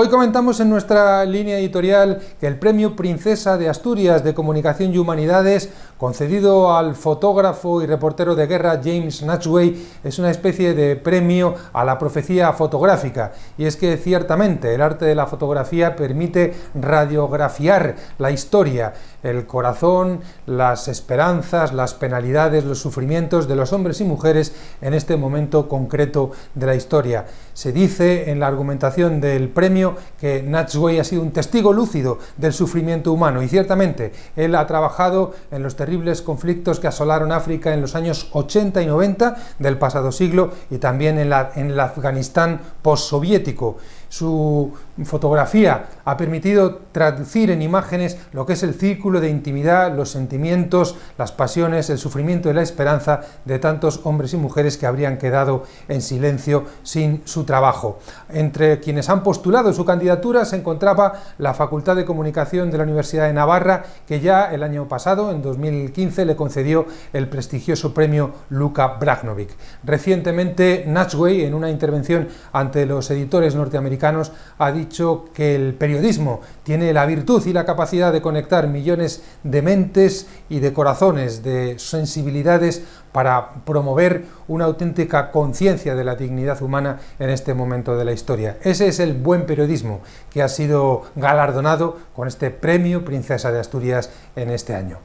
Hoy comentamos en nuestra línea editorial que el Premio Princesa de Asturias de Comunicación y Humanidades, concedido al fotógrafo y reportero de guerra James Natchway, es una especie de premio a la profecía fotográfica. Y es que ciertamente el arte de la fotografía permite radiografiar la historia, el corazón, las esperanzas, las penalidades, los sufrimientos de los hombres y mujeres en este momento concreto de la historia. Se dice en la argumentación del premio que Natchway ha sido un testigo lúcido del sufrimiento humano y ciertamente él ha trabajado en los terribles conflictos que asolaron África en los años 80 y 90 del pasado siglo y también en, en el Afganistán postsoviético. Su fotografía ha permitido traducir en imágenes lo que es el círculo de intimidad, los sentimientos, las pasiones, el sufrimiento y la esperanza de tantos hombres y mujeres que habrían quedado en silencio sin su trabajo. Entre quienes han postulado su candidatura se encontraba la Facultad de Comunicación de la Universidad de Navarra, que ya el año pasado, en 2015, le concedió el prestigioso premio Luca Bragnovic. Recientemente, Natchway, en una intervención ante los editores norteamericanos, ha dicho que el periodismo tiene la virtud y la capacidad de conectar millones de mentes y de corazones, de sensibilidades para promover una auténtica conciencia de la dignidad humana en este momento de la historia. Ese es el buen periodismo que ha sido galardonado con este premio Princesa de Asturias en este año.